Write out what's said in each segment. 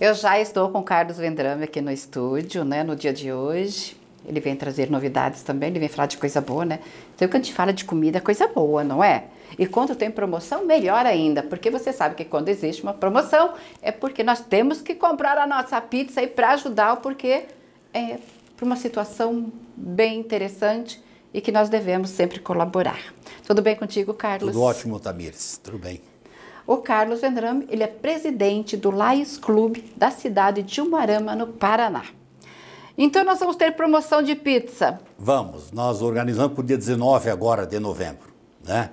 Eu já estou com o Carlos Vendrame aqui no estúdio, né, no dia de hoje. Ele vem trazer novidades também, ele vem falar de coisa boa, né? Então, quando a gente fala de comida, é coisa boa, não é? E quando tem promoção, melhor ainda, porque você sabe que quando existe uma promoção, é porque nós temos que comprar a nossa pizza aí para ajudar, porque é para uma situação bem interessante e que nós devemos sempre colaborar. Tudo bem contigo, Carlos? Tudo ótimo, Tamires. Tudo bem. O Carlos Vendrame, ele é presidente do Lions Club da cidade de Umarama, no Paraná. Então nós vamos ter promoção de pizza. Vamos, nós organizamos para o dia 19 agora de novembro, né?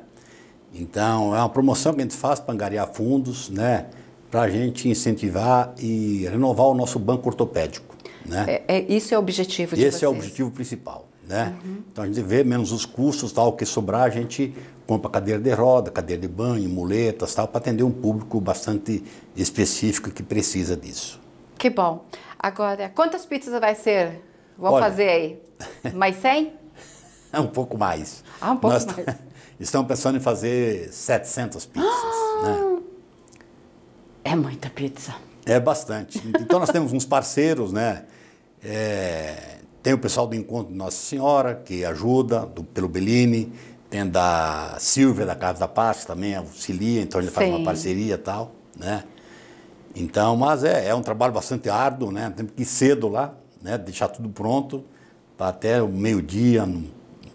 Então é uma promoção que a gente faz para angariar fundos, né? Para a gente incentivar e renovar o nosso banco ortopédico, né? É, é isso é o objetivo de Esse vocês. é o objetivo principal. Né? Uhum. Então a gente vê menos os custos, tal, que sobrar a gente compra cadeira de roda, cadeira de banho, muletas, tal, para atender um público bastante específico que precisa disso. Que bom. Agora, quantas pizzas vai ser? Vou Olha, fazer aí. Mais 100? É um pouco mais. Ah, um pouco Nós mais. Estamos pensando em fazer 700 pizzas. Ah, né? É muita pizza. É bastante. Então nós temos uns parceiros, né? É tem o pessoal do Encontro de Nossa Senhora, que ajuda, do, pelo Bellini. Tem da Silvia, da Casa da Paz, também auxilia, então ele faz uma parceria e tal, né? Então, mas é, é um trabalho bastante árduo, né? Tem que ir cedo lá, né? Deixar tudo pronto para até o meio-dia, um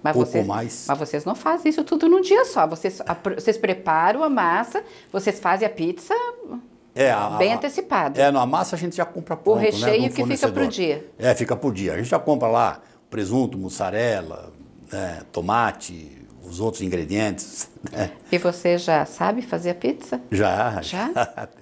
mas pouco vocês, mais. Mas vocês não fazem isso tudo num dia só. Vocês, a, vocês preparam a massa, vocês fazem a pizza é, a, bem antecipado. É, na massa a gente já compra pronto, O né, recheio né, que fica para o dia. É, fica para o dia. A gente já compra lá presunto, mussarela, né, tomate, os outros ingredientes. Né? E você já sabe fazer a pizza? Já. Já?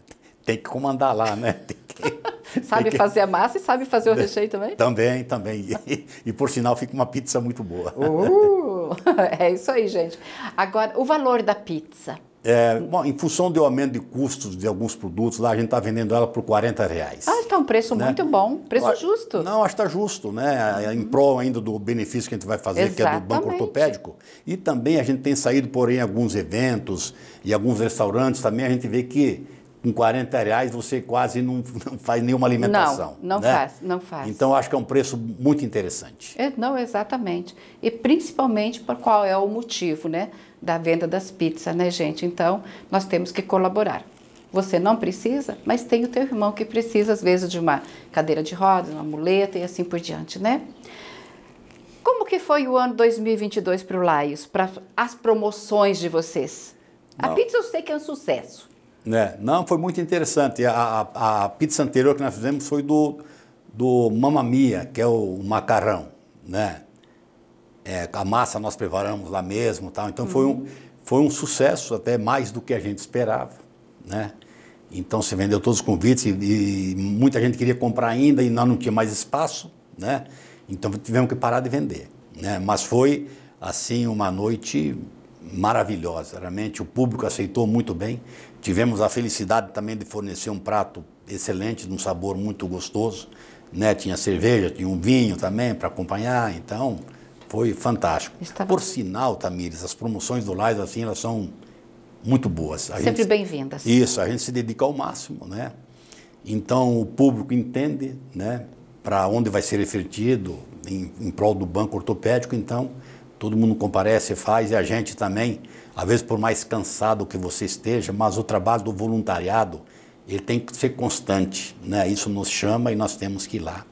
Tem que comandar lá, né? Que, sabe que... fazer a massa e sabe fazer o né. recheio também? Também, também. E, e por sinal fica uma pizza muito boa. Uh, é isso aí, gente. Agora, o valor da pizza. É, bom, em função do aumento de custos de alguns produtos, lá a gente está vendendo ela por 40 reais. Ah, está então, um preço né? muito bom, preço justo. Não, acho que está justo, né? Uhum. Em prol ainda do benefício que a gente vai fazer, Exatamente. que é do banco ortopédico. E também a gente tem saído, porém, alguns eventos e alguns restaurantes também, a gente vê que com 40 reais você quase não, não faz nenhuma alimentação. Não, não né? faz, não faz. Então acho que é um preço muito interessante. É, não, exatamente. E principalmente por qual é o motivo, né, da venda das pizzas, né, gente? Então nós temos que colaborar. Você não precisa, mas tem o teu irmão que precisa às vezes de uma cadeira de rodas, uma muleta e assim por diante, né? Como que foi o ano 2022 para o Laios, para as promoções de vocês? Não. A pizza eu sei que é um sucesso. É, não, foi muito interessante. A, a, a, pizza anterior que nós fizemos foi do, do mamamia, que é o macarrão, né? É, a massa nós preparamos lá mesmo, tal. Então uhum. foi, um, foi um sucesso, até mais do que a gente esperava, né? Então se vendeu todos os convites e, e muita gente queria comprar ainda e nós não tinha mais espaço, né? Então tivemos que parar de vender, né? Mas foi assim uma noite maravilhosa, realmente o público aceitou muito bem. Tivemos a felicidade também de fornecer um prato excelente, de um sabor muito gostoso, né? Tinha cerveja, tinha um vinho também para acompanhar, então foi fantástico. Estava... Por sinal, Tamires, as promoções do Lais assim, elas são muito boas. A Sempre bem-vindas. Isso, a gente se dedica ao máximo, né? Então o público entende, né? Para onde vai ser refletido em, em prol do banco ortopédico, então todo mundo comparece, faz, e a gente também, às vezes por mais cansado que você esteja, mas o trabalho do voluntariado, ele tem que ser constante, né? Isso nos chama e nós temos que ir lá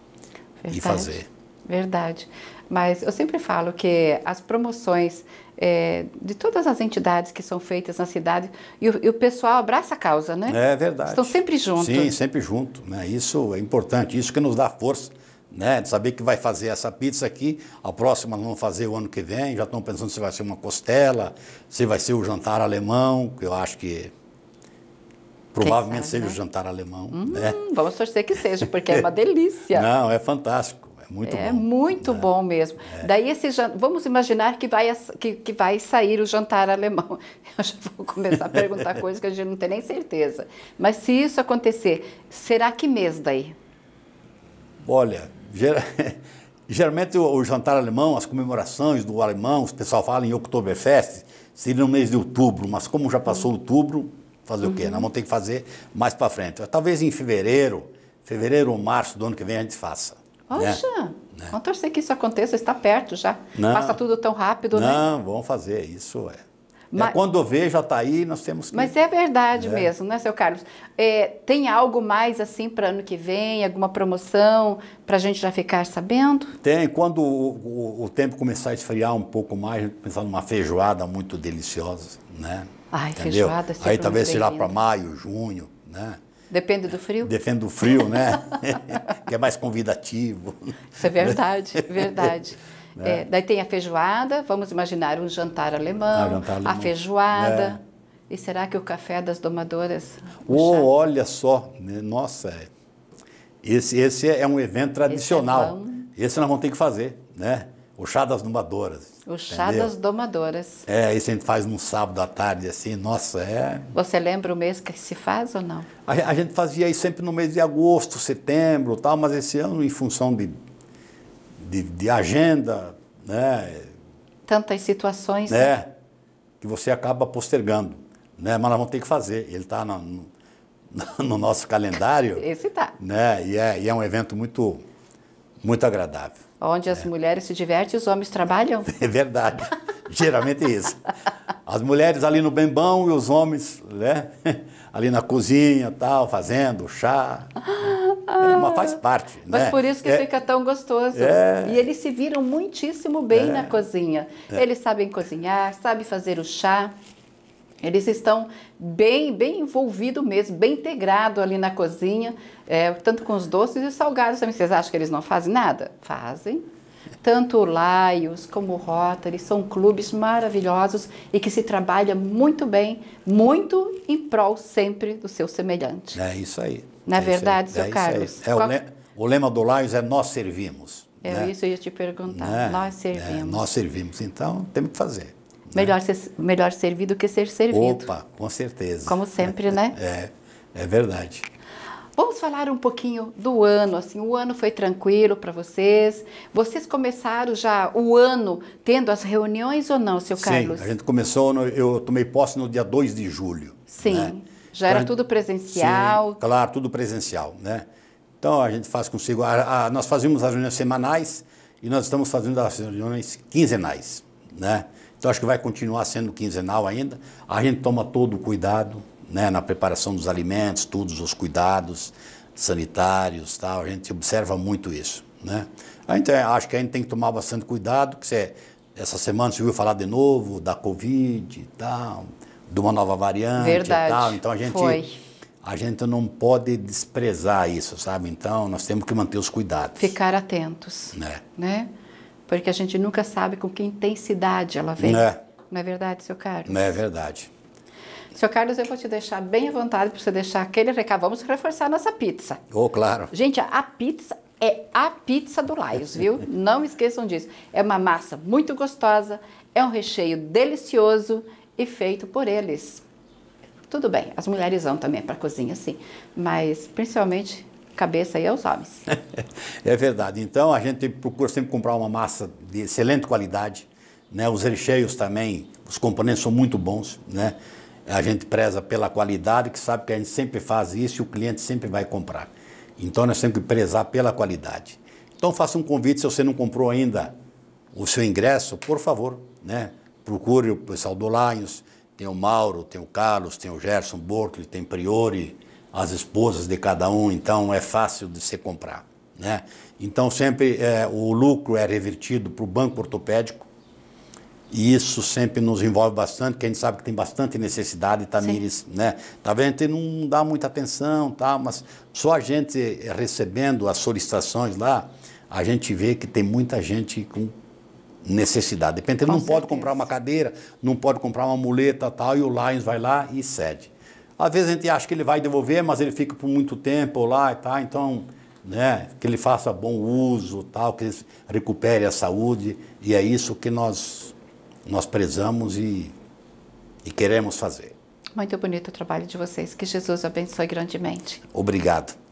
verdade, e fazer. Verdade. Mas eu sempre falo que as promoções é, de todas as entidades que são feitas na cidade, e o, e o, pessoal abraça a causa, né? É verdade. Estão sempre juntos. Sim, sempre junto, né? Isso é importante, isso que nos dá força né? De saber que vai fazer essa pizza aqui, a próxima vão fazer o ano que vem, já estão pensando se vai ser uma costela, se vai ser o jantar alemão, que eu acho que provavelmente sabe, seja né? o jantar alemão. Hum, né? Vamos torcer que seja, porque é uma delícia. Não, é fantástico. É muito é bom. É muito né? bom mesmo. É. Daí esse vamos imaginar que vai, que, que vai sair o jantar alemão. Eu já vou começar a perguntar coisas que a gente não tem nem certeza. Mas se isso acontecer, será que mês daí? Olha, Geralmente o jantar alemão, as comemorações do alemão, o pessoal fala em Oktoberfest, seria no mês de outubro, mas como já passou outubro, fazer uhum. o quê? Nós né? uhum. vamos ter que fazer mais para frente. Talvez em fevereiro, fevereiro ou março do ano que vem a gente faça. Né? Poxa, né? vamos torcer que isso aconteça, está perto já. Não, Passa tudo tão rápido, não, né? Não, vamos fazer, isso é. É, Mas, é, quando eu vejo a Thaí, nós temos que... Mas é verdade é. mesmo, né, seu Carlos? É, tem algo mais assim para ano que vem, alguma promoção para a gente já ficar sabendo? Tem, quando o, o, o, tempo começar a esfriar um pouco mais, pensar numa feijoada muito deliciosa, né? Ai, Entendeu? feijoada... Aí talvez seja lá para maio, junho, né? Depende do frio? Depende do frio, né? que é mais convidativo. Isso é verdade, verdade. É. É, daí tem a feijoada, vamos imaginar um jantar alemão, ah, jantar alemão. a feijoada. É. E será que o café das domadoras? Oh, olha só, né, nossa, é. esse, esse é um evento é tradicional. Esse, esse nós vamos ter que fazer, né? O chá das domadoras. O chá entendeu? das domadoras. É, isso a gente faz num sábado à tarde, assim, nossa, é. Você lembra o mês que se faz ou não? A, a gente fazia sempre no mês de agosto, setembro tal, mas esse ano, em função de de, de agenda, né? Tantas situações. Né? né? Que você acaba postergando, né? Mas nós vamos ter que fazer. Ele está no, no, nosso calendário. Esse está. Né? E é, e é um evento muito, muito agradável. Onde as é. mulheres se divertem e os homens trabalham. É verdade. Geralmente é isso. As mulheres ali no bembão e os homens, né? Ali na cozinha, tal, fazendo chá. É, ah, mas faz parte. Mas né? por isso que é, fica tão gostoso. É, e eles se viram muitíssimo bem é, na cozinha. É. Eles sabem cozinhar, sabem fazer o chá. Eles estão bem, bem envolvidos mesmo, bem integrados ali na cozinha, é, tanto com os doces e salgados também. Vocês acham que eles não fazem nada? Fazem. Tanto o Laios como o Rotary são clubes maravilhosos e que se trabalha muito bem, muito em prol sempre do seu semelhante. É isso aí. Na é verdade, seu é Carlos. É, qual... o, lema do Laios é nós servimos. É né? isso eu ia te perguntar. Né? Nós é, servimos. nós servimos, então temos que fazer. Né? Melhor, né? ser, melhor servir do que ser servido. Opa, com certeza. Como sempre, né? É, é, é verdade. Vamos falar um pouquinho do ano, assim, o ano foi tranquilo para vocês? Vocês começaram já o ano tendo as reuniões ou não, seu Carlos? Sim, a gente começou, no, eu tomei posse no dia 2 de julho. Sim. Né? Já era gente, tudo presencial? Sim, claro, tudo presencial, né? Então a gente faz consigo. A, a, nós fazíamos as reuniões semanais e nós estamos fazendo as reuniões quinzenais, né? Então acho que vai continuar sendo quinzenal ainda. A gente toma todo o cuidado, né, na preparação dos alimentos, todos os cuidados sanitários, tal. A gente observa muito isso, né? A gente é, acho que a gente tem que tomar bastante cuidado, que você essa semana se ouviu falar de novo da Covid e tal, de uma nova variante Verdade. e tal. Então a gente Foi. a gente não pode desprezar isso, sabe? Então nós temos que manter os cuidados. Ficar atentos, né? né? Porque a gente nunca sabe com que intensidade ela vem. Né? Não é verdade, seu Carlos? Não é verdade. Seu Carlos, eu vou te deixar bem à vontade para você deixar aquele recado. Vamos reforçar a nossa pizza. Oh, claro. Gente, a pizza é a pizza do Laios, viu? Não esqueçam disso. É uma massa muito gostosa, é um recheio delicioso e feito por eles. Tudo bem, as mulheres vão também para a cozinha, sim, mas principalmente cabeça aí aos homens. é verdade. Então a gente procura sempre comprar uma massa de excelente qualidade, né? Os recheios também, os componentes são muito bons, né? A gente preza pela qualidade, que sabe que a gente sempre faz isso e o cliente sempre vai comprar. Então nós temos que prezar pela qualidade. Então faça um convite se você não comprou ainda o seu ingresso, por favor, né? procure o pessoal do Lions, tem o Mauro, tem o Carlos, tem o Gerson Bortoli, tem Priori, as esposas de cada um, então é fácil de se comprar. Né? Então sempre é, o lucro é revertido para o banco ortopédico, e isso sempre nos envolve bastante, porque a gente sabe que tem bastante necessidade, Tamires, tá né? Talvez tá a gente não dá muita atenção, tá? mas só a gente recebendo as solicitações lá, a gente vê que tem muita gente com necessidade. Depende, ele não pode comprar uma cadeira, não pode comprar uma muleta tal, e o Lions vai lá e cede. Às vezes a gente acha que ele vai devolver, mas ele fica por muito tempo lá e tal, então, né, que ele faça bom uso, tal, que ele recupere a saúde, e é isso que nós, nós prezamos e, e queremos fazer. Muito bonito o trabalho de vocês, que Jesus abençoe grandemente. Obrigado.